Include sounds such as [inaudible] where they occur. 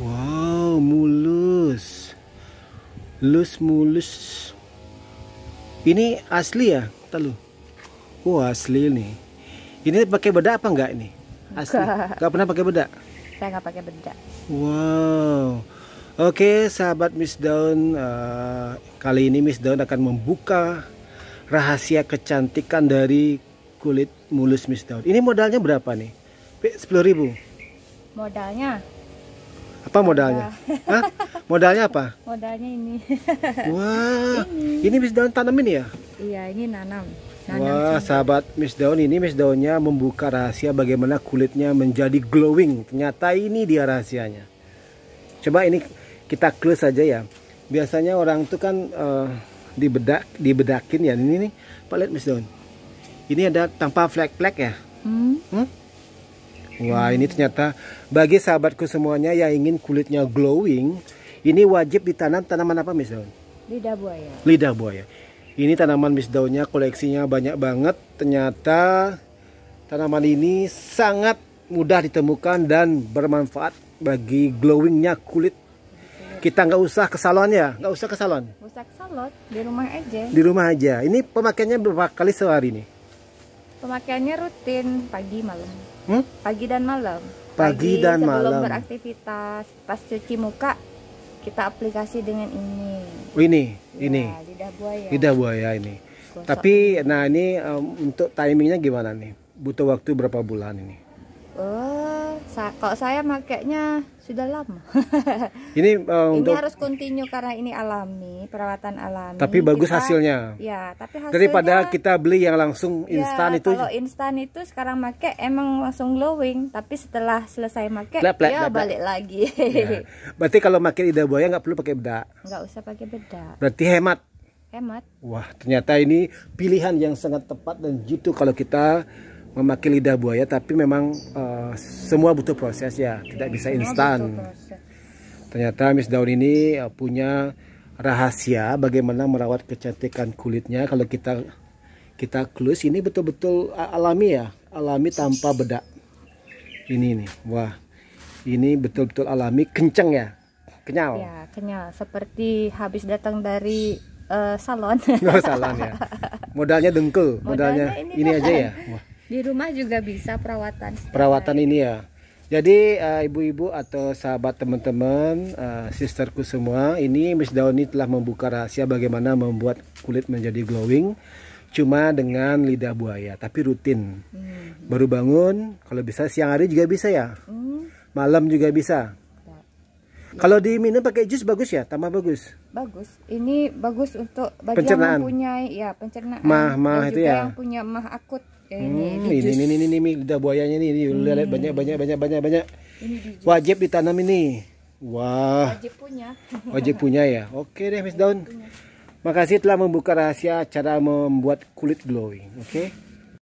Wow, mulus. Lus mulus. Ini asli ya, telu. Wah, oh, asli ini. Ini pakai bedak apa enggak ini? Asli. Enggak, pernah pakai bedak. Saya enggak pakai bedak. Wow. Oke, sahabat Miss Daun, uh, eh, kali ini Miss Daun akan membuka rahasia kecantikan dari kulit mulus Miss Daun. Ini modalnya berapa nih? 10.000. Modalnya apa modalnya? Iya. Hah? Modalnya apa? Modalnya ini. Wah, ini, ini Miss Daun tanam ini ya? Iya, ini nanam. nanam Wah, sendiri. sahabat Miss Daun ini Miss Daunnya membuka rahasia bagaimana kulitnya menjadi glowing. Ternyata ini dia rahasianya. Coba ini kita close saja ya. Biasanya orang tuh kan uh, dibedak, dibedakin ya. Ini nih, Pak lihat Miss Daun. Ini ada tanpa flek-flek ya. Hmm? hmm? Wah ini ternyata bagi sahabatku semuanya yang ingin kulitnya glowing, ini wajib ditanam tanaman apa Miss Daun? Lidah buaya. Lidah buaya. Ini tanaman Miss Daunnya koleksinya banyak banget. Ternyata tanaman ini sangat mudah ditemukan dan bermanfaat bagi glowingnya kulit. Kita nggak usah ke salon ya, nggak usah ke salon. usah ke salon, di rumah aja. Di rumah aja. Ini pemakaiannya berapa kali sehari nih? Pemakaiannya rutin pagi malam. Hmm? Pagi dan malam. Pagi, pagi dan sebelum malam. Sebelum beraktivitas, pas cuci muka kita aplikasi dengan ini. Oh, ini, ya, ini. Lidah buaya. Lidah buaya ini. Gosok. Tapi nah ini um, untuk timingnya gimana nih? Butuh waktu berapa bulan ini? Oh, Sa kalau saya makainya sudah lama. [laughs] ini uh, ini harus continue karena ini alami, perawatan alami. Tapi bagus kita, hasilnya. Ya, tapi hasilnya daripada kita beli yang langsung iya, instan itu. Kalau instan itu sekarang make emang langsung glowing, tapi setelah selesai make ya balik balik lagi. ya. Berarti kalau make lidah buaya nggak perlu pakai bedak. Nggak usah pakai bedak. Berarti hemat. Hemat. Wah, ternyata ini pilihan yang sangat tepat dan jitu kalau kita memakai lidah buaya tapi memang uh, semua butuh proses ya tidak bisa instan ternyata Miss Daun ini uh, punya rahasia bagaimana merawat kecantikan kulitnya kalau kita kita klus ini betul-betul alami ya alami tanpa bedak ini nih wah ini betul-betul alami kenceng ya kenyal ya kenyal seperti habis datang dari uh, salon [laughs] oh, salon ya modalnya dengkul modalnya, modalnya ini, ini aja ya wah di rumah juga bisa perawatan. Perawatan hari. ini ya. Jadi eh, ibu-ibu uh, atau sahabat teman-teman, uh, sisterku semua, ini Miss Dauni telah membuka rahasia bagaimana membuat kulit menjadi glowing cuma dengan lidah buaya, tapi rutin. Hmm. Baru bangun, kalau bisa siang hari juga bisa ya. Hmm. Malam juga bisa. Kalau diminum pakai jus bagus ya, tambah bagus. Bagus. Ini bagus untuk bagi pencernaan. yang mempunyai ya pencernaan. Mah mah itu ya. Yang punya mah akut. Ya, ini, hmm, ini, ini, ini, ini, ini, lidah buayanya ini, ini hmm. lihat banyak, banyak, banyak, banyak, banyak. Wajib ditanam ini. Wah. Wajib punya. [laughs] Wajib punya ya. Oke deh, Miss Daun. ini, Makasih telah membuka rahasia cara membuat kulit glowing. Oke. Okay?